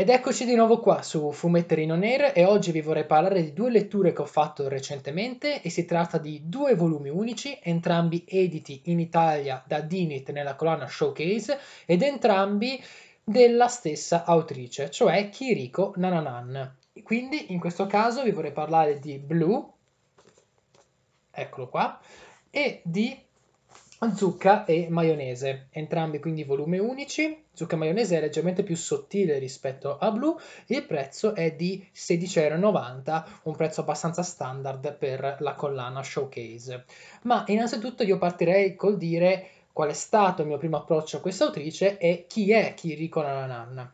Ed eccoci di nuovo qua su Fumetterino Nero e oggi vi vorrei parlare di due letture che ho fatto recentemente e si tratta di due volumi unici, entrambi editi in Italia da Dinit nella collana Showcase ed entrambi della stessa autrice, cioè Kiriko Nananan. Quindi in questo caso vi vorrei parlare di Blue, eccolo qua, e di zucca e maionese, entrambi quindi volume unici. Zucca e maionese è leggermente più sottile rispetto a blu. Il prezzo è di 16,90 euro, un prezzo abbastanza standard per la collana showcase. Ma innanzitutto io partirei col dire qual è stato il mio primo approccio a questa autrice e chi è Kiriko Nananan.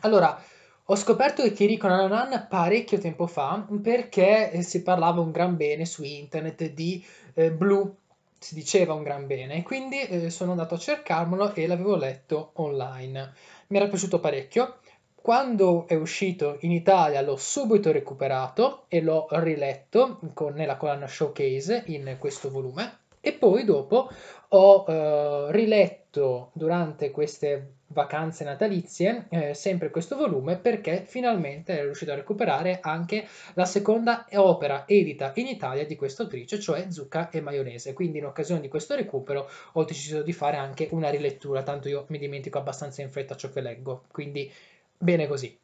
Allora, ho scoperto che Kiriko Nananan parecchio tempo fa perché si parlava un gran bene su internet di eh, blu si diceva un gran bene, quindi eh, sono andato a cercarmelo e l'avevo letto online. Mi era piaciuto parecchio. Quando è uscito in Italia l'ho subito recuperato e l'ho riletto con, nella colonna showcase in questo volume e poi dopo ho eh, riletto durante queste vacanze natalizie eh, sempre questo volume perché finalmente ero riuscito a recuperare anche la seconda opera edita in Italia di questa autrice, cioè Zucca e Maionese. Quindi in occasione di questo recupero ho deciso di fare anche una rilettura, tanto io mi dimentico abbastanza in fretta ciò che leggo, quindi bene così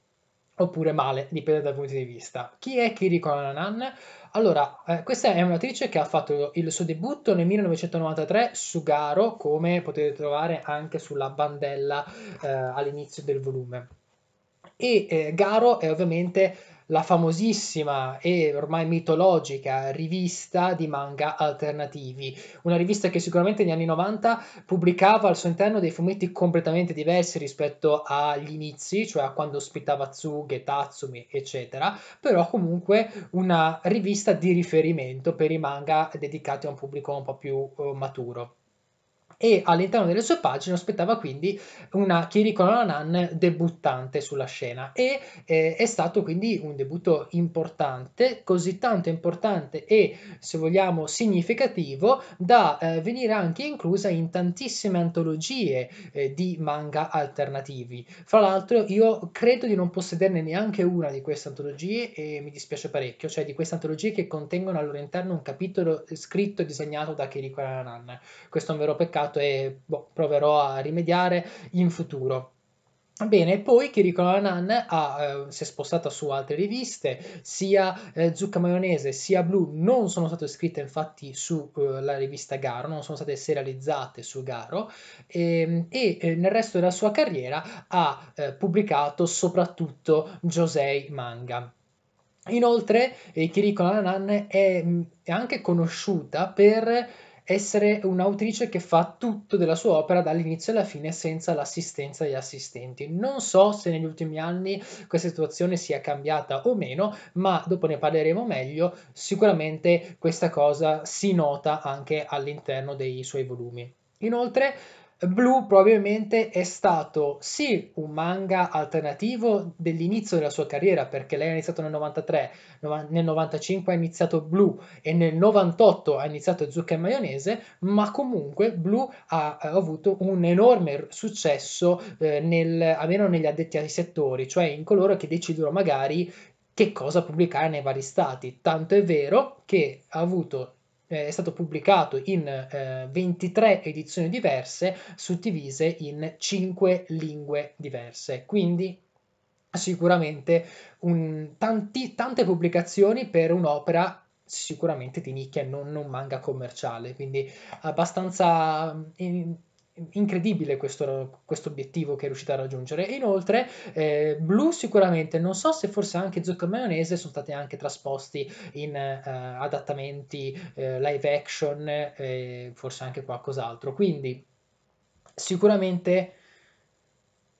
oppure male, dipende dal punto di vista. Chi è Kiriko Nanan? Allora, eh, questa è un'attrice che ha fatto il suo debutto nel 1993 su Garo, come potete trovare anche sulla bandella eh, all'inizio del volume. E eh, Garo è ovviamente la famosissima e ormai mitologica rivista di manga alternativi, una rivista che sicuramente negli anni 90 pubblicava al suo interno dei fumetti completamente diversi rispetto agli inizi, cioè a quando ospitava Tsuge, Tatsumi, eccetera, però comunque una rivista di riferimento per i manga dedicati a un pubblico un po' più eh, maturo e all'interno delle sue pagine aspettava quindi una Kiriko Nanan debuttante sulla scena e eh, è stato quindi un debutto importante, così tanto importante e se vogliamo significativo da eh, venire anche inclusa in tantissime antologie eh, di manga alternativi. Fra l'altro io credo di non possederne neanche una di queste antologie e mi dispiace parecchio, cioè di queste antologie che contengono al loro interno un capitolo scritto e disegnato da Kiriko Nanan. Questo è un vero peccato sbagliato e boh, proverò a rimediare in futuro. Bene, poi Kiriko Nanan eh, si è spostata su altre riviste, sia eh, Zucca Maionese sia Blu non sono state scritte infatti sulla eh, rivista Garo, non sono state serializzate su Garo ehm, e, e eh, nel resto della sua carriera ha eh, pubblicato soprattutto Josei Manga. Inoltre eh, Kiriko Nanan è, mm, è anche conosciuta per essere un'autrice che fa tutto della sua opera dall'inizio alla fine senza l'assistenza degli assistenti. Non so se negli ultimi anni questa situazione sia cambiata o meno, ma dopo ne parleremo meglio, sicuramente questa cosa si nota anche all'interno dei suoi volumi. Inoltre, Blue probabilmente è stato sì un manga alternativo dell'inizio della sua carriera, perché lei ha iniziato nel 93, nel 95 ha iniziato Blue e nel 98 ha iniziato Zucca e Maionese, ma comunque Blue ha, avuto un enorme successo eh, nel, almeno negli addetti ai settori, cioè in coloro che decidono magari che cosa pubblicare nei vari stati. Tanto è vero che ha avuto eh, è stato pubblicato in eh, 23 edizioni diverse, suddivise in 5 lingue diverse. Quindi sicuramente un, tanti, tante pubblicazioni per un'opera sicuramente di nicchia e non un manga commerciale, quindi abbastanza... Mm, in, incredibile questo, questo obiettivo che è riuscita a raggiungere. E inoltre, eh, Blue sicuramente, non so se forse anche Zucca Maionese sono stati anche trasposti in eh, adattamenti eh, live action, eh, forse anche qualcos'altro. Quindi, sicuramente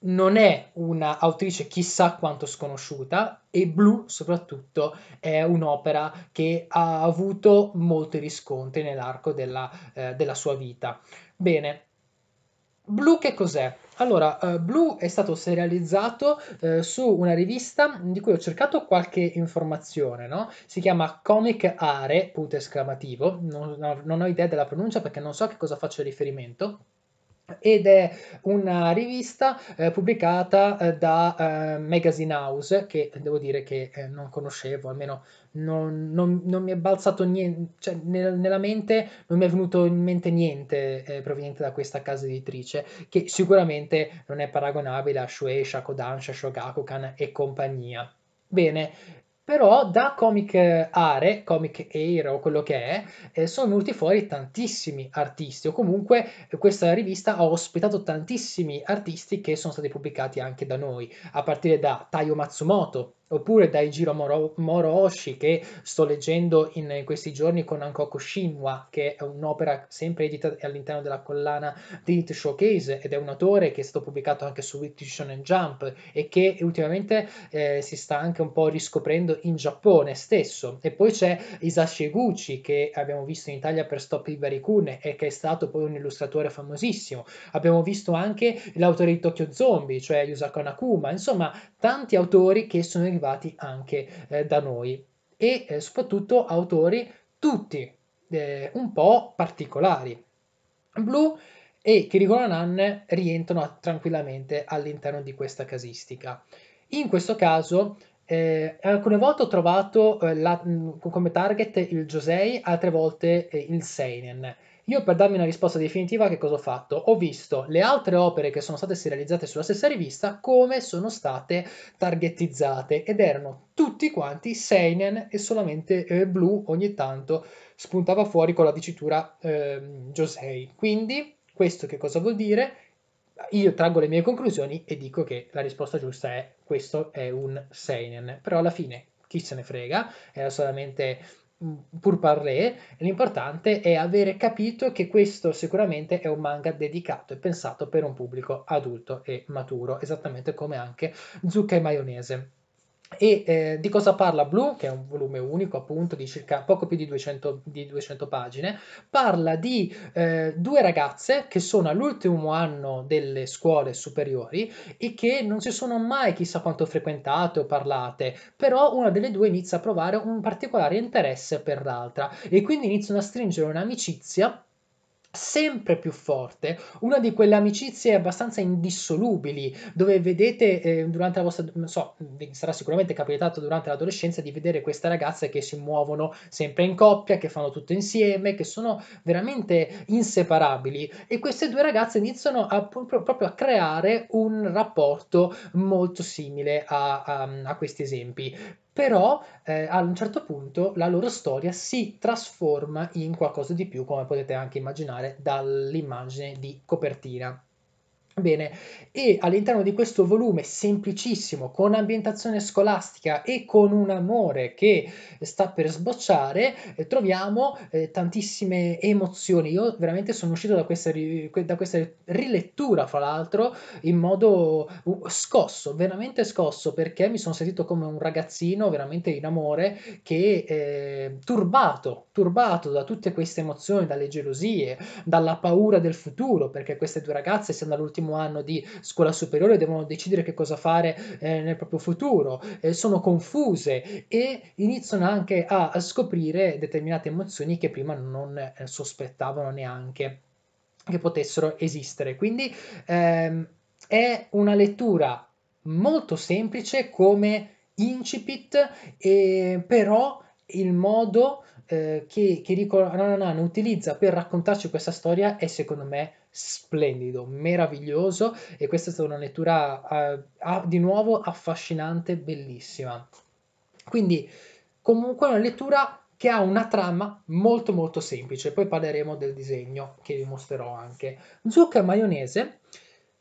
non è un'autrice chissà quanto sconosciuta e Blue soprattutto è un'opera che ha avuto molti riscontri nell'arco della, eh, della sua vita. Bene, Blue che cos'è? Allora, uh, eh, Blue è stato serializzato uh, su una rivista di cui ho cercato qualche informazione, no? Si chiama Comic Are, punto esclamativo, non, non, ho idea della pronuncia perché non so a che cosa faccio riferimento, ed è una rivista eh, pubblicata eh, da eh, Magazine House che devo dire che eh, non conoscevo, almeno non, non, non, mi è balzato niente, cioè nel, nella mente non mi è venuto in mente niente eh, proveniente da questa casa editrice che sicuramente non è paragonabile a Shueisha, Kodansha, Shogakukan e compagnia. Bene, però da Comic Are, Comic Air o quello che è, eh, sono venuti fuori tantissimi artisti o comunque eh, questa rivista ha ospitato tantissimi artisti che sono stati pubblicati anche da noi, a partire da Taio Matsumoto, oppure dai Ijiro Moroshi che sto leggendo in questi giorni con Ankoku Shinwa, che è un'opera sempre edita all'interno della collana Tilt Showcase ed è un autore che è stato pubblicato anche su Weekly and Jump e che ultimamente eh, si sta anche un po' riscoprendo in Giappone stesso. E poi c'è Isashi Eguchi che abbiamo visto in Italia per Stop Liberi Kun e che è stato poi un illustratore famosissimo. Abbiamo visto anche l'autore di Tokyo Zombie, cioè Yusako Nakuma, insomma tanti autori che sono arrivati arrivati anche eh, da noi e eh, soprattutto autori tutti eh, un po' particolari. Blue e Kirigoro Nan rientrano tranquillamente all'interno di questa casistica. In questo caso eh, alcune volte ho trovato eh, la, mm, come target il Josei, altre volte eh, il Seinen. Io per darmi una risposta definitiva che cosa ho fatto? Ho visto le altre opere che sono state serializzate sulla stessa rivista come sono state targettizzate ed erano tutti quanti seinen e solamente eh, blu ogni tanto spuntava fuori con la dicitura eh, Josei. Quindi questo che cosa vuol dire? Io traggo le mie conclusioni e dico che la risposta giusta è questo è un seinen, però alla fine chi se ne frega, era solamente Mm, pur parler, l'importante è avere capito che questo sicuramente è un manga dedicato e pensato per un pubblico adulto e maturo, esattamente come anche Zucca e Maionese. E eh, di cosa parla Blue, che è un volume unico appunto di circa poco più di 200, di 200 pagine, parla di eh, due ragazze che sono all'ultimo anno delle scuole superiori e che non si sono mai chissà quanto frequentate o parlate, però una delle due inizia a provare un particolare interesse per l'altra e quindi iniziano a stringere un'amicizia sempre più forte, una di quelle amicizie abbastanza indissolubili, dove vedete eh, durante la vostra, non so, sarà sicuramente capitato durante l'adolescenza di vedere queste ragazze che si muovono sempre in coppia, che fanno tutto insieme, che sono veramente inseparabili e queste due ragazze iniziano a, proprio a creare un rapporto molto simile a, a, a questi esempi però eh, a un certo punto la loro storia si trasforma in qualcosa di più, come potete anche immaginare dall'immagine di copertina. Bene, e all'interno di questo volume semplicissimo, con ambientazione scolastica e con un amore che sta per sbocciare, eh, troviamo eh, tantissime emozioni. Io veramente sono uscito da questa, ri- da questa rilettura, fra l'altro, in modo scosso, veramente scosso, perché mi sono sentito come un ragazzino veramente in amore che eh, turbato, turbato da tutte queste emozioni, dalle gelosie, dalla paura del futuro, perché queste due ragazze, siano all'ultimo ultimo anno di scuola superiore devono decidere che cosa fare eh, nel proprio futuro, eh, sono confuse e iniziano anche a, a scoprire determinate emozioni che prima non eh, sospettavano neanche che potessero esistere. Quindi ehm, è una lettura molto semplice come incipit, eh, però il modo eh, che Kiriko Rananana utilizza per raccontarci questa storia è secondo me splendido, meraviglioso e questa è stata una lettura uh, di nuovo affascinante, bellissima. Quindi comunque una lettura che ha una trama molto molto semplice, poi parleremo del disegno che vi mostrerò anche. Zucca Maionese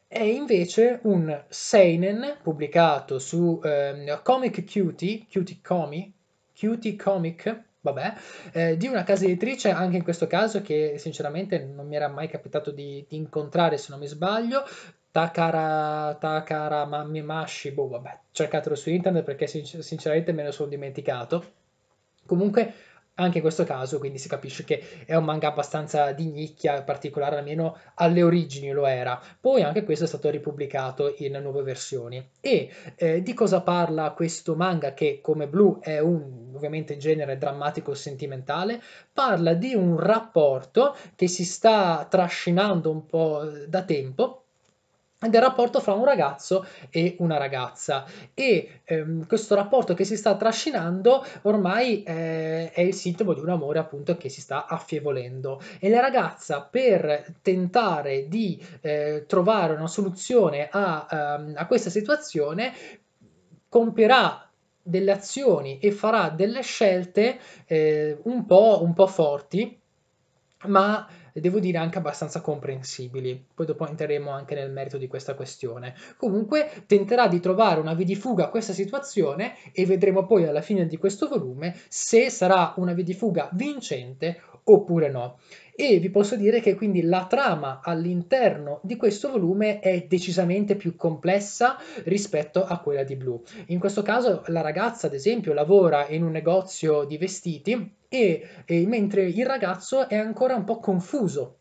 è invece un seinen pubblicato su eh, Comic Cutie, Cutie Comic, Cutie Comic vabbè, eh, di una casa editrice, anche in questo caso, che sinceramente non mi era mai capitato di, di incontrare, se non mi sbaglio, Takara, Takara Mamimashi, boh, vabbè, cercatelo su internet perché sinceramente me ne sono dimenticato. Comunque anche in questo caso quindi si capisce che è un manga abbastanza di nicchia, in particolare almeno alle origini lo era. Poi anche questo è stato ripubblicato in nuove versioni. E eh, di cosa parla questo manga che come Blue è un ovviamente genere drammatico sentimentale? Parla di un rapporto che si sta trascinando un po' da tempo del rapporto fra un ragazzo e una ragazza e ehm, questo rapporto che si sta trascinando ormai eh, è il sintomo di un amore appunto che si sta affievolendo e la ragazza per tentare di eh, trovare una soluzione a, um, a questa situazione compierà delle azioni e farà delle scelte eh, un, po', un po' forti ma e devo dire anche abbastanza comprensibili. Poi dopo entreremo anche nel merito di questa questione. Comunque tenterà di trovare una via di fuga a questa situazione e vedremo poi alla fine di questo volume se sarà una via di fuga vincente oppure no. E vi posso dire che quindi la trama all'interno di questo volume è decisamente più complessa rispetto a quella di Blue. In questo caso la ragazza, ad esempio, lavora in un negozio di vestiti e, e mentre il ragazzo è ancora un po' confuso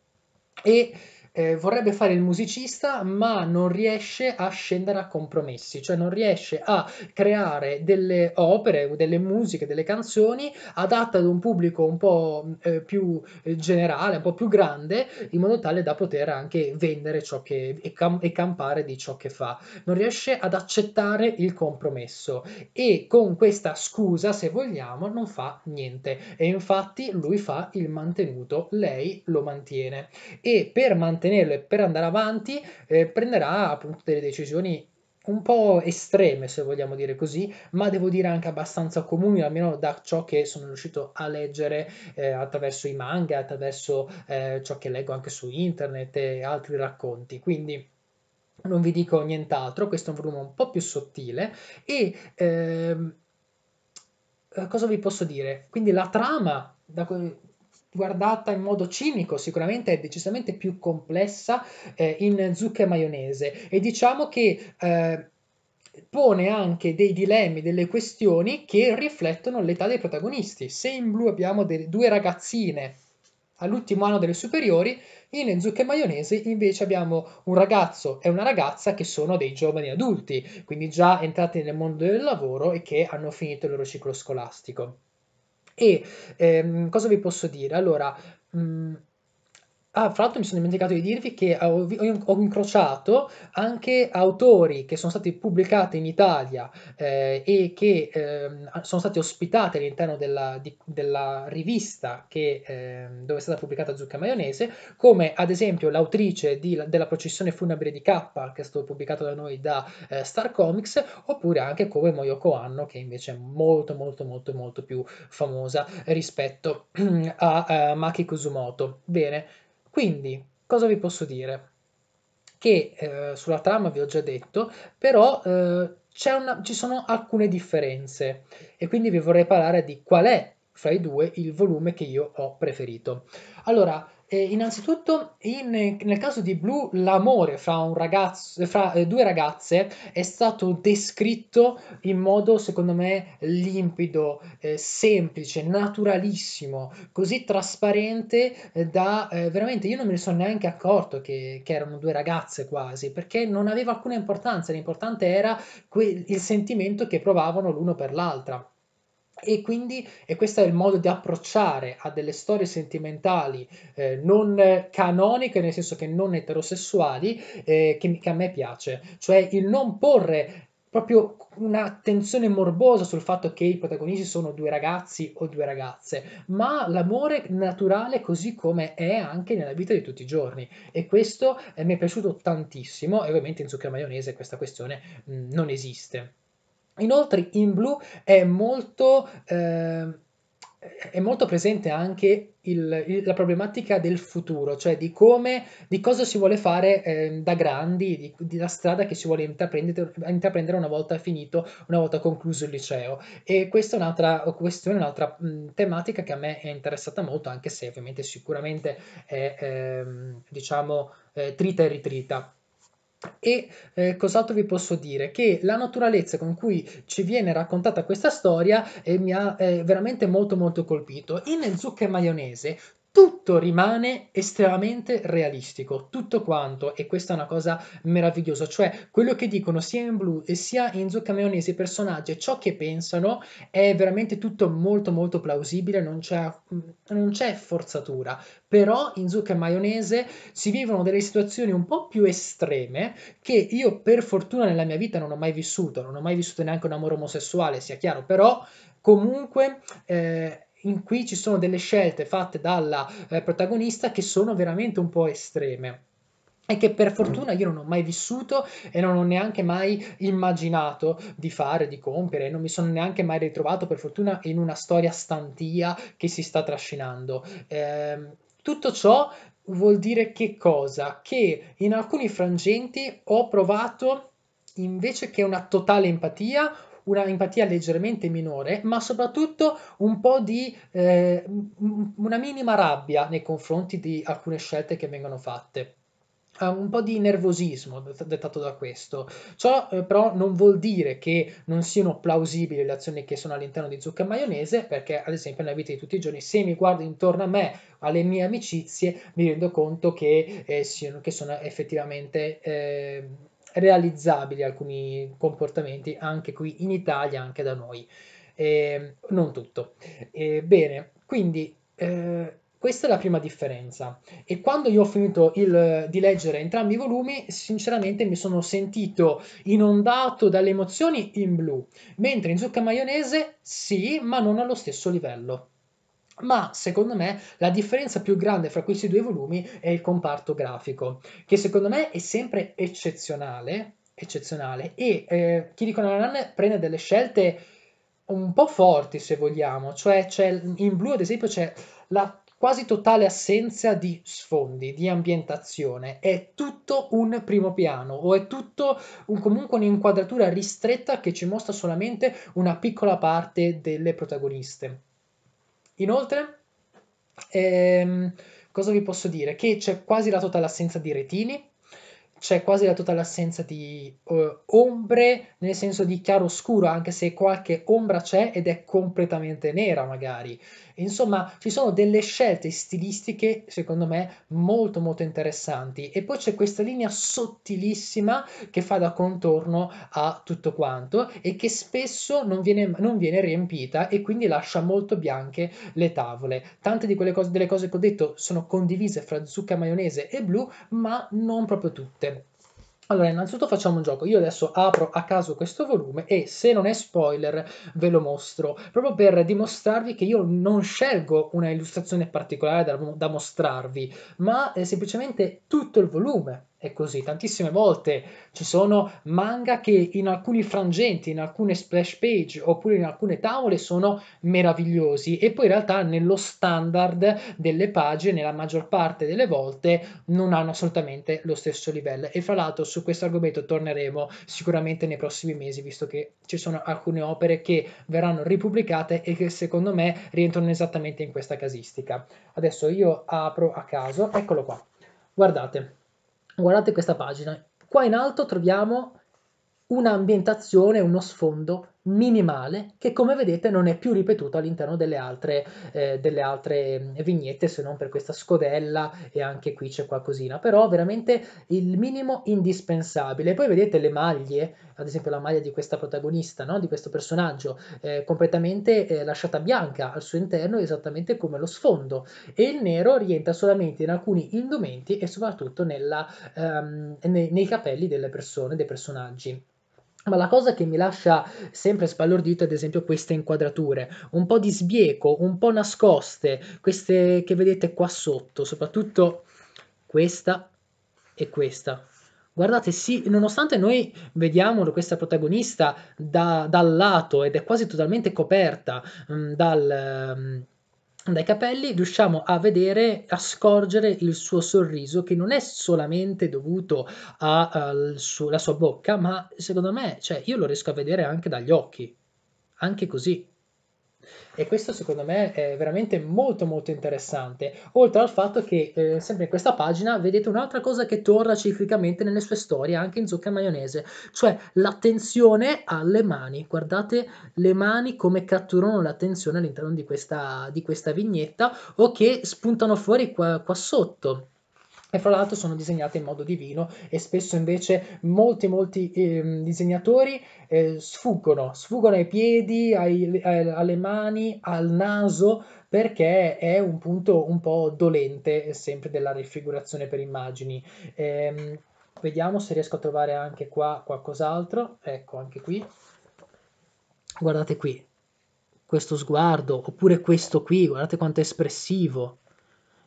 e eh, vorrebbe fare il musicista ma non riesce a scendere a compromessi, cioè non riesce a creare delle opere, delle musiche, delle canzoni adatte ad un pubblico un po' eh, più eh, generale, un po' più grande, in modo tale da poter anche vendere ciò che, e, cam- e campare di ciò che fa. Non riesce ad accettare il compromesso e con questa scusa, se vogliamo, non fa niente. E infatti lui fa il mantenuto, lei lo mantiene. E per mantenere mantenerlo e per andare avanti eh, prenderà appunto delle decisioni un po' estreme se vogliamo dire così, ma devo dire anche abbastanza comuni, almeno da ciò che sono riuscito a leggere eh, attraverso i manga, attraverso eh, ciò che leggo anche su internet e altri racconti. Quindi non vi dico nient'altro, questo è un volume un po' più sottile e ehm, cosa vi posso dire? Quindi la trama da, guardata in modo cinico, sicuramente è decisamente più complessa eh, in zucca e maionese e diciamo che eh, pone anche dei dilemmi, delle questioni che riflettono l'età dei protagonisti. Se in blu abbiamo de- due ragazzine all'ultimo anno delle superiori, in zucca e maionese invece abbiamo un ragazzo e una ragazza che sono dei giovani adulti, quindi già entrati nel mondo del lavoro e che hanno finito il loro ciclo scolastico. E ehm, cosa vi posso dire? Allora, mh, mhmm, Ah, fra l'altro mi sono dimenticato di dirvi che ho, ho incrociato anche autori che sono stati pubblicati in Italia eh, e che eh, sono stati ospitati all'interno della, di, della rivista che, eh, dove è stata pubblicata Zucca Maionese, come ad esempio l'autrice di, della processione funebre di K, che è stato pubblicato da noi da eh, Star Comics, oppure anche come Moyoko Anno, che invece è molto molto molto molto più famosa rispetto a eh, Maki Kusumoto. Bene. Quindi, cosa vi posso dire? Che eh, sulla trama vi ho già detto, però eh, una, ci sono alcune differenze e quindi vi vorrei parlare di qual è fra i due il volume che io ho preferito. Allora, eh, innanzitutto, in, nel caso di Blue, l'amore fra, ragazzo, fra eh, due ragazze è stato descritto in modo, secondo me, limpido, eh, semplice, naturalissimo, così trasparente eh, da eh, veramente io non me ne sono neanche accorto che, che, erano due ragazze quasi, perché non aveva alcuna importanza, l'importante era que- il sentimento che provavano l'uno per l'altra. E quindi e questo è il modo di approcciare a delle storie sentimentali eh, non canoniche, nel senso che non eterosessuali, eh, che, che a me piace. Cioè il non porre proprio un'attenzione morbosa sul fatto che i protagonisti sono due ragazzi o due ragazze, ma l'amore naturale così come è anche nella vita di tutti i giorni. E questo eh, mi è piaciuto tantissimo e ovviamente in zucchero maionese questa questione mh, mm, non esiste. Inoltre in blu è molto, eh, è molto presente anche il, il, la problematica del futuro, cioè di come, di cosa si vuole fare eh, da grandi, di, di, la strada che si vuole intraprendere, intraprendere, una volta finito, una volta concluso il liceo. E questa è un'altra questione, un'altra mh, tematica che a me è interessata molto, anche se ovviamente sicuramente è, ehm, diciamo, eh, diciamo, trita e ritrita. E eh, cos'altro vi posso dire? Che la naturalezza con cui ci viene raccontata questa storia eh, mi ha eh, veramente molto molto colpito. In zucca e maionese tutto rimane estremamente realistico, tutto quanto, e questa è una cosa meravigliosa, cioè quello che dicono sia in blu e sia in zuccameonese i personaggi, ciò che pensano è veramente tutto molto molto plausibile, non c'è, non c'è forzatura, però in zucca e maionese si vivono delle situazioni un po' più estreme che io per fortuna nella mia vita non ho mai vissuto, non ho mai vissuto neanche un amore omosessuale, sia chiaro, però comunque... Eh, in cui ci sono delle scelte fatte dalla eh, protagonista che sono veramente un po' estreme e che per fortuna io non ho mai vissuto e non ho neanche mai immaginato di fare, di compiere, non mi sono neanche mai ritrovato per fortuna in una storia stantia che si sta trascinando. Eh, tutto ciò vuol dire che cosa? Che in alcuni frangenti ho provato invece che una totale empatia, una empatia leggermente minore, ma soprattutto un po' di eh, una minima rabbia nei confronti di alcune scelte che vengono fatte eh, un po' di nervosismo dettato da questo. Ciò eh, però non vuol dire che non siano plausibili le azioni che sono all'interno di zucca e maionese, perché ad esempio nella vita di tutti i giorni, se mi guardo intorno a me, alle mie amicizie, mi rendo conto che, eh, siano, che sono effettivamente... Eh, realizzabili alcuni comportamenti anche qui in Italia, anche da noi. Eh, non tutto. Eh, bene, quindi eh, questa è la prima differenza. E quando io ho finito il, di leggere entrambi i volumi, sinceramente mi sono sentito inondato dalle emozioni in blu, mentre in zucca maionese sì, ma non allo stesso livello ma secondo me la differenza più grande fra questi due volumi è il comparto grafico, che secondo me è sempre eccezionale, eccezionale e eh, Kirikonaran prende delle scelte un po' forti se vogliamo, cioè in blu ad esempio c'è la quasi totale assenza di sfondi, di ambientazione, è tutto un primo piano o è tutto un, comunque un'inquadratura ristretta che ci mostra solamente una piccola parte delle protagoniste. Inoltre, ehm, cosa vi posso dire? Che c'è quasi la totale assenza di retini, c'è quasi la totale assenza di uh, ombre, nel senso di chiaro scuro, anche se qualche ombra c'è ed è completamente nera magari. Insomma, ci sono delle scelte stilistiche, secondo me, molto molto interessanti. E poi c'è questa linea sottilissima che fa da contorno a tutto quanto e che spesso non viene, non viene riempita e quindi lascia molto bianche le tavole. Tante di quelle cose, delle cose che ho detto sono condivise fra zucca maionese e blu, ma non proprio tutte. Allora, innanzitutto facciamo un gioco. Io adesso apro a caso questo volume e se non è spoiler ve lo mostro, proprio per dimostrarvi che io non scelgo una illustrazione particolare da, da mostrarvi, ma semplicemente tutto il volume è così. Tantissime volte ci sono manga che in alcuni frangenti, in alcune splash page oppure in alcune tavole sono meravigliosi e poi in realtà nello standard delle pagine la maggior parte delle volte non hanno assolutamente lo stesso livello. E fra l'altro su questo argomento torneremo sicuramente nei prossimi mesi visto che ci sono alcune opere che verranno ripubblicate e che secondo me rientrano esattamente in questa casistica. Adesso io apro a caso, eccolo qua. Guardate, guardate questa pagina. Qua in alto troviamo un'ambientazione, uno sfondo minimale che come vedete non è più ripetuto all'interno delle altre, eh, delle altre mm, vignette se non per questa scodella e anche qui c'è qualcosina però veramente il minimo indispensabile poi vedete le maglie ad esempio la maglia di questa protagonista no? di questo personaggio eh, completamente eh, lasciata bianca al suo interno esattamente come lo sfondo e il nero rientra solamente in alcuni indumenti e soprattutto nella, ehm, nei, nei capelli delle persone dei personaggi ma la cosa che mi lascia sempre spallordito è ad esempio queste inquadrature, un po' di sbieco, un po' nascoste, queste che vedete qua sotto, soprattutto questa e questa. Guardate, sì, nonostante noi vediamo questa protagonista da, dal lato ed è quasi totalmente coperta mh, mm, dal... Mh, mm, dai capelli riusciamo a vedere, a scorgere il suo sorriso che non è solamente dovuto alla sua bocca, ma secondo me, cioè, io lo riesco a vedere anche dagli occhi, anche così. E questo secondo me è veramente molto molto interessante, oltre al fatto che eh, sempre in questa pagina vedete un'altra cosa che torna ciclicamente nelle sue storie anche in zucca e maionese, cioè l'attenzione alle mani. Guardate le mani come catturano l'attenzione all'interno di questa, di questa vignetta o che spuntano fuori qua, qua sotto e fra l'altro sono disegnate in modo divino e spesso invece molti molti eh, disegnatori eh, sfuggono, sfuggono ai piedi, ai, ai, eh, alle mani, al naso perché è un punto un po' dolente eh, sempre della raffigurazione per immagini. Eh, vediamo se riesco a trovare anche qua qualcos'altro, ecco anche qui, guardate qui, questo sguardo oppure questo qui, guardate quanto è espressivo.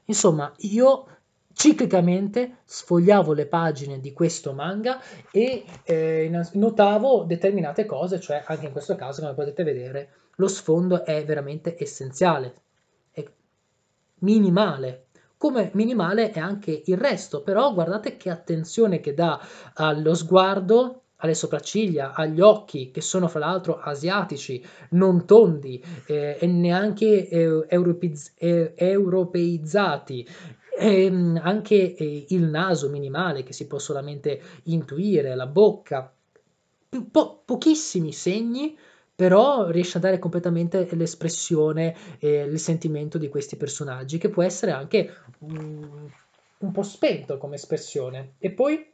Insomma, io ciclicamente sfogliavo le pagine di questo manga e eh, notavo determinate cose, cioè anche in questo caso, come potete vedere, lo sfondo è veramente essenziale, è minimale. Come minimale è anche il resto, però guardate che attenzione che dà allo sguardo, alle sopracciglia, agli occhi, che sono fra l'altro asiatici, non tondi eh, e neanche eh, europeizzati, ehm, anche eh, il naso minimale che si può solamente intuire, la bocca, po- pochissimi segni, però riesce a dare completamente l'espressione e eh, il sentimento di questi personaggi, che può essere anche um, un po' spento come espressione. E poi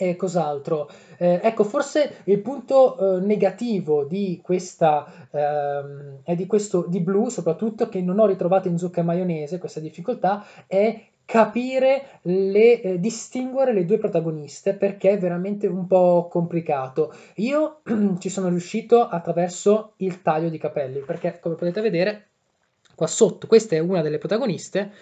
e cos'altro? Eh, ecco, forse il punto eh, negativo di questa ehm, è di questo di blu, soprattutto che non ho ritrovato in zucca e maionese questa difficoltà, è capire le eh, distinguere le due protagoniste perché è veramente un po' complicato. Io ci sono riuscito attraverso il taglio di capelli, perché come potete vedere qua sotto, questa è una delle protagoniste,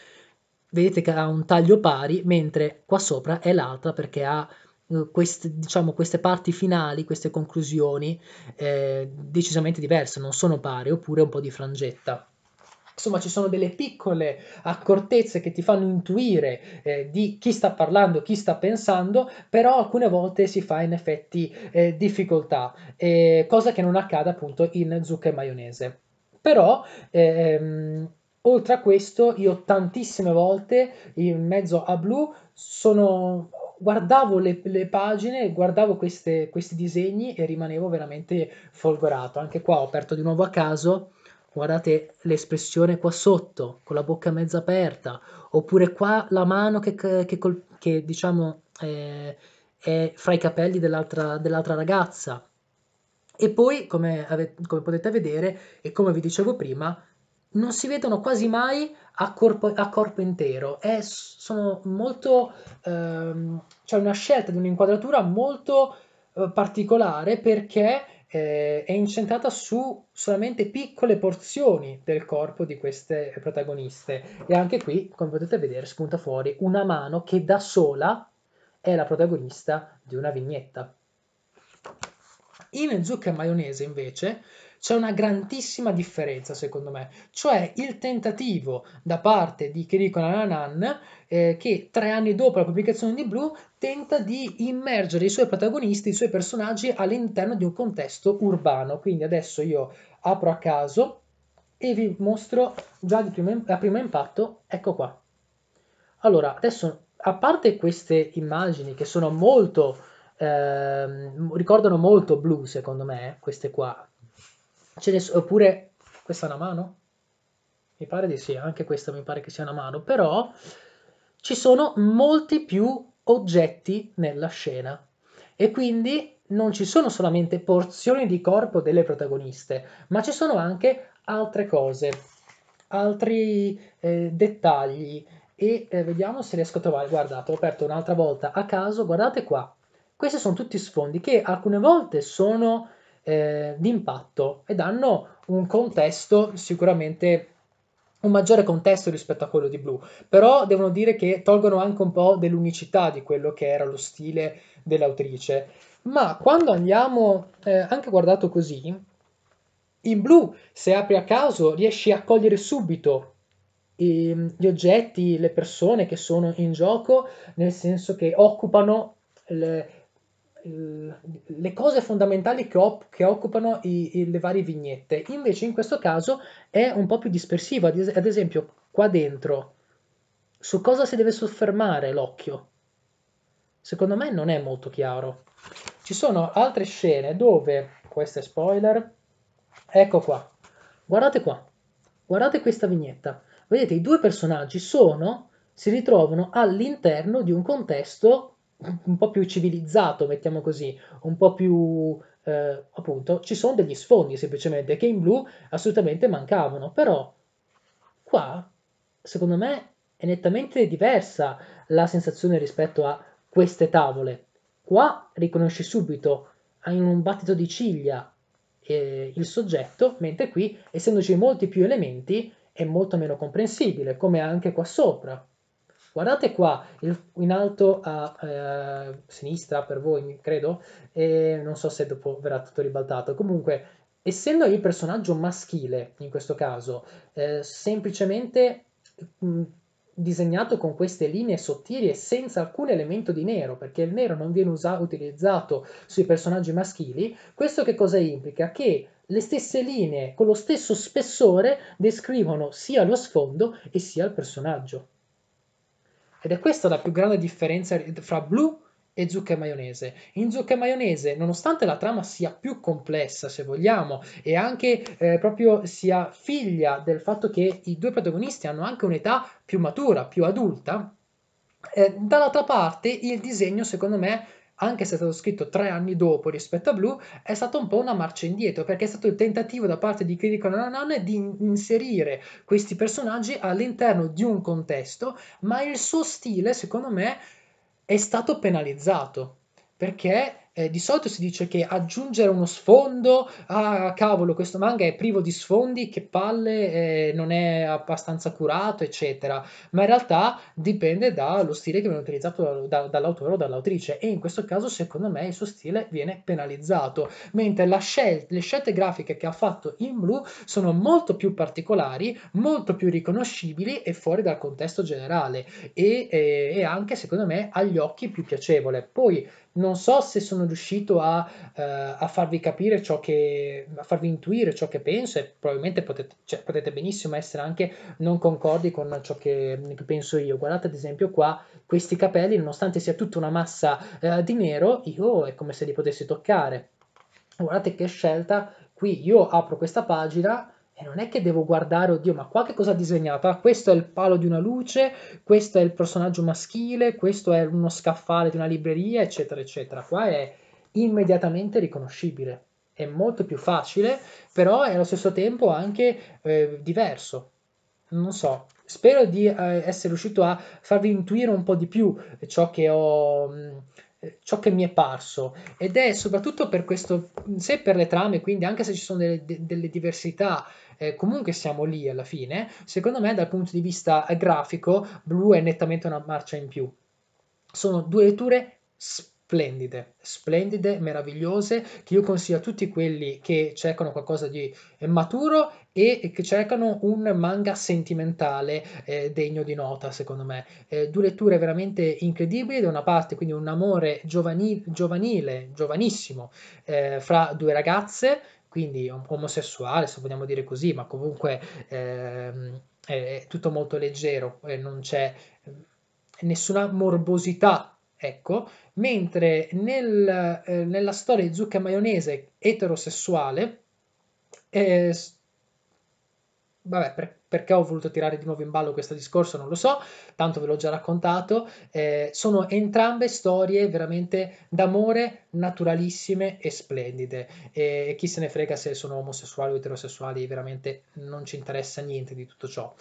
vedete che ha un taglio pari, mentre qua sopra è l'altra perché ha eh, queste, diciamo, queste parti finali, queste conclusioni, eh, decisamente diverse, non sono pari, oppure un po' di frangetta. Insomma, ci sono delle piccole accortezze che ti fanno intuire eh, di chi sta parlando, chi sta pensando, però alcune volte si fa in effetti eh, difficoltà, eh, cosa che non accade appunto in zucca e maionese. Però ehm, oltre a questo, io tantissime volte in mezzo a blu sono, guardavo le, le pagine, guardavo queste, questi disegni e rimanevo veramente folgorato. Anche qua ho aperto di nuovo a caso, guardate l'espressione qua sotto, con la bocca mezza aperta, oppure qua la mano che, che, col, che diciamo eh, è fra i capelli dell'altra, dell'altra ragazza. E poi, come, ave, come potete vedere e come vi dicevo prima, non si vedono quasi mai a corpo, a corpo intero. È, sono molto. Ehm, c'è cioè una scelta di un'inquadratura molto eh, particolare perché eh, è incentrata su solamente piccole porzioni del corpo di queste protagoniste. E anche qui, come potete vedere, spunta fuori una mano che da sola è la protagonista di una vignetta. In zucca e maionese, invece, c'è una grandissima differenza secondo me, cioè il tentativo da parte di Kiriko Nananan eh, che tre anni dopo la pubblicazione di Blue tenta di immergere i suoi protagonisti, i suoi personaggi all'interno di un contesto urbano. Quindi adesso io apro a caso e vi mostro già di prima, a primo impatto, ecco qua. Allora, adesso, a parte queste immagini che sono molto... Eh, ricordano molto Blue secondo me, eh, queste qua, So- oppure, questa è una mano? Mi pare di sì, anche questa mi pare che sia una mano, però ci sono molti più oggetti nella scena e quindi non ci sono solamente porzioni di corpo delle protagoniste, ma ci sono anche altre cose, altri eh, dettagli e eh, vediamo se riesco a trovare, guardate, ho aperto un'altra volta a caso, guardate qua, questi sono tutti sfondi che alcune volte sono eh, di impatto ed hanno un contesto sicuramente un maggiore contesto rispetto a quello di blu, però devono dire che tolgono anche un po' dell'unicità di quello che era lo stile dell'autrice. Ma quando andiamo, eh, anche guardato così, in blu, se apri a caso, riesci a cogliere subito eh, gli oggetti, le persone che sono in gioco, nel senso che occupano le, eh, le cose fondamentali che, op- che occupano i, i, le varie vignette. Invece in questo caso è un po' più dispersivo, ad, es- ad esempio qua dentro su cosa si deve soffermare l'occhio. Secondo me non è molto chiaro. Ci sono altre scene dove, questo è spoiler, ecco qua, guardate qua, guardate questa vignetta. Vedete, i due personaggi sono, si ritrovano all'interno di un contesto un po' più civilizzato, mettiamo così, un po' più eh, appunto, ci sono degli sfondi semplicemente che in blu assolutamente mancavano, però qua secondo me è nettamente diversa la sensazione rispetto a queste tavole. Qua riconosci subito in un battito di ciglia eh, il soggetto, mentre qui, essendoci molti più elementi, è molto meno comprensibile, come anche qua sopra. Guardate qua, in alto a eh, sinistra per voi, credo, e non so se dopo verrà tutto ribaltato. Comunque, essendo il personaggio maschile, in questo caso, eh, semplicemente mh, mm, disegnato con queste linee sottili e senza alcun elemento di nero, perché il nero non viene usato, utilizzato sui personaggi maschili, questo che cosa implica? Che le stesse linee con lo stesso spessore descrivono sia lo sfondo e sia il personaggio. Ed è questa la più grande differenza fra blu e zucca e maionese. In zucca e maionese, nonostante la trama sia più complessa, se vogliamo, e anche eh, proprio sia figlia del fatto che i due protagonisti hanno anche un'età più matura, più adulta, eh, dall'altra parte il disegno, secondo me, anche se è stato scritto tre anni dopo rispetto a Blue, è stata un po' una marcia indietro, perché è stato il tentativo da parte di Kiriko Nananan di inserire questi personaggi all'interno di un contesto, ma il suo stile, secondo me, è stato penalizzato, perché eh, di solito si dice che aggiungere uno sfondo, ah cavolo, questo manga è privo di sfondi, che palle, eh, non è abbastanza curato, eccetera. Ma in realtà dipende dallo stile che viene utilizzato da, da, dall'autore o dall'autrice e in questo caso secondo me il suo stile viene penalizzato, mentre la scel- le scelte grafiche che ha fatto in blu sono molto più particolari, molto più riconoscibili e fuori dal contesto generale e, e, eh, e anche secondo me agli occhi più piacevole. Poi non so se sono riuscito a, uh, a, farvi capire ciò che, a farvi intuire ciò che penso e probabilmente potete, cioè, potete benissimo essere anche non concordi con ciò che, che, penso io. Guardate ad esempio qua questi capelli, nonostante sia tutta una massa uh, di nero, io è come se li potessi toccare. Guardate che scelta, qui io apro questa pagina e non è che devo guardare, oddio, ma qua che cosa ha disegnato? Ah, questo è il palo di una luce, questo è il personaggio maschile, questo è uno scaffale di una libreria, eccetera, eccetera. Qua è immediatamente riconoscibile. È molto più facile, però è allo stesso tempo anche eh, diverso. Non so, spero di eh, essere riuscito a farvi intuire un po' di più ciò che ho... Mh, mm, eh, ciò che mi è parso ed è soprattutto per questo, se per le trame, quindi anche se ci sono delle, delle diversità, eh, comunque siamo lì alla fine, secondo me dal punto di vista grafico blu è nettamente una marcia in più. Sono due letture spettacolari splendide, splendide, meravigliose, che io consiglio a tutti quelli che cercano qualcosa di maturo e che cercano un manga sentimentale eh, degno di nota, secondo me. Eh, due letture veramente incredibili, da una parte quindi un amore giovani- giovanile, giovanissimo, eh, fra due ragazze, quindi omosessuale, se vogliamo dire così, ma comunque ehm, è tutto molto leggero, non c'è mm, nessuna morbosità Ecco, mentre nel, eh, nella storia di zucca maionese eterosessuale, eh, vabbè, per, perché ho voluto tirare di nuovo in ballo questo discorso non lo so, tanto ve l'ho già raccontato, eh, sono entrambe storie veramente d'amore naturalissime e splendide. E chi se ne frega se sono omosessuali o eterosessuali, veramente non ci interessa niente di tutto ciò.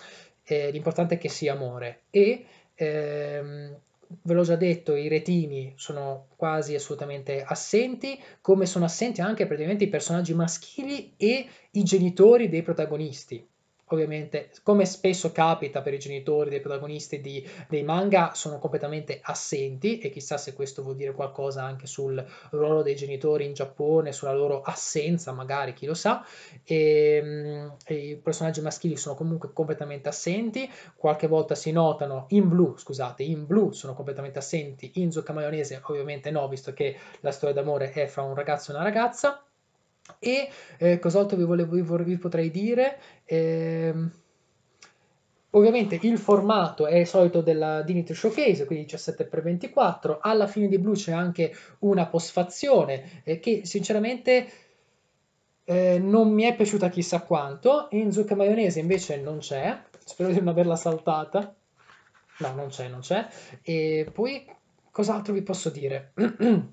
Eh, l'importante è che sia amore e ehm, ve l'ho già detto, i retini sono quasi assolutamente assenti, come sono assenti anche praticamente i personaggi maschili e i genitori dei protagonisti. Ovviamente, come spesso capita per i genitori dei protagonisti di, dei manga, sono completamente assenti e chissà se questo vuol dire qualcosa anche sul ruolo dei genitori in Giappone, sulla loro assenza, magari, chi lo sa. E, ehm, e I personaggi maschili sono comunque completamente assenti, qualche volta si notano in blu, scusate, in blu sono completamente assenti, in zucca maionese ovviamente no, visto che la storia d'amore è fra un ragazzo e una ragazza. E eh, cos'altro vi, volevo, vi potrei dire? Eh, Ovviamente il formato è il solito della Dignity Showcase, quindi 17x24. Alla fine di blu c'è anche una posfazione eh, che sinceramente eh, non mi è piaciuta chissà quanto. In zucca maionese invece non c'è, spero di non averla saltata. No, non c'è, non c'è. E poi cos'altro vi posso dire?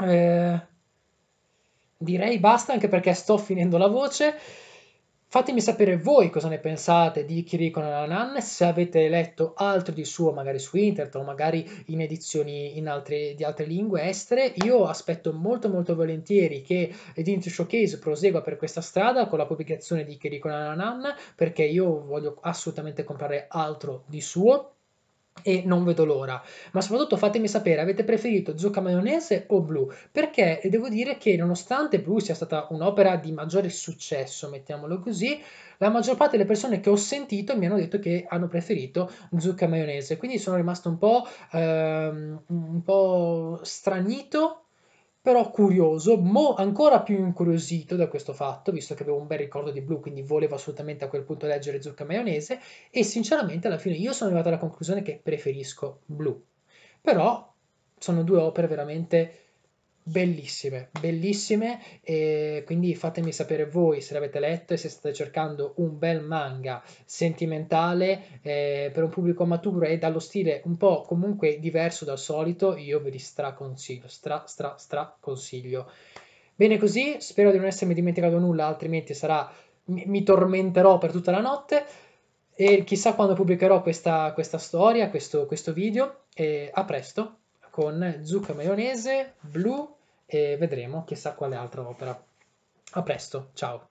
eh, direi basta anche perché sto finendo la voce. Fatemi sapere voi cosa ne pensate di Kiriko Nananan, se avete letto altro di suo magari su internet o magari in edizioni in altre, di altre lingue estere. Io aspetto molto molto volentieri che Identity Showcase prosegua per questa strada con la pubblicazione di Kiriko Nananan, perché io voglio assolutamente comprare altro di suo e non vedo l'ora. Ma soprattutto fatemi sapere, avete preferito zucca maionese o blu? Perché devo dire che nonostante blu sia stata un'opera di maggiore successo, mettiamolo così, la maggior parte delle persone che ho sentito mi hanno detto che hanno preferito zucca maionese, quindi sono rimasto un po', ehm, un po stranito però curioso, mo ancora più incuriosito da questo fatto, visto che avevo un bel ricordo di Blue, quindi volevo assolutamente a quel punto leggere Zucca Maionese, e sinceramente alla fine io sono arrivato alla conclusione che preferisco Blue. Però sono due opere veramente bellissime, bellissime e quindi fatemi sapere voi se l'avete letto e se state cercando un bel manga sentimentale eh, per un pubblico maturo e dallo stile un po' comunque diverso dal solito, io ve li straconsiglio, stra stra stra consiglio. Bene così, spero di non essermi dimenticato nulla, altrimenti sarà mi, tormenterò per tutta la notte e chissà quando pubblicherò questa, questa storia, questo, questo video e a presto con zucca maionese blu e vedremo chissà quale altra opera. A presto, ciao!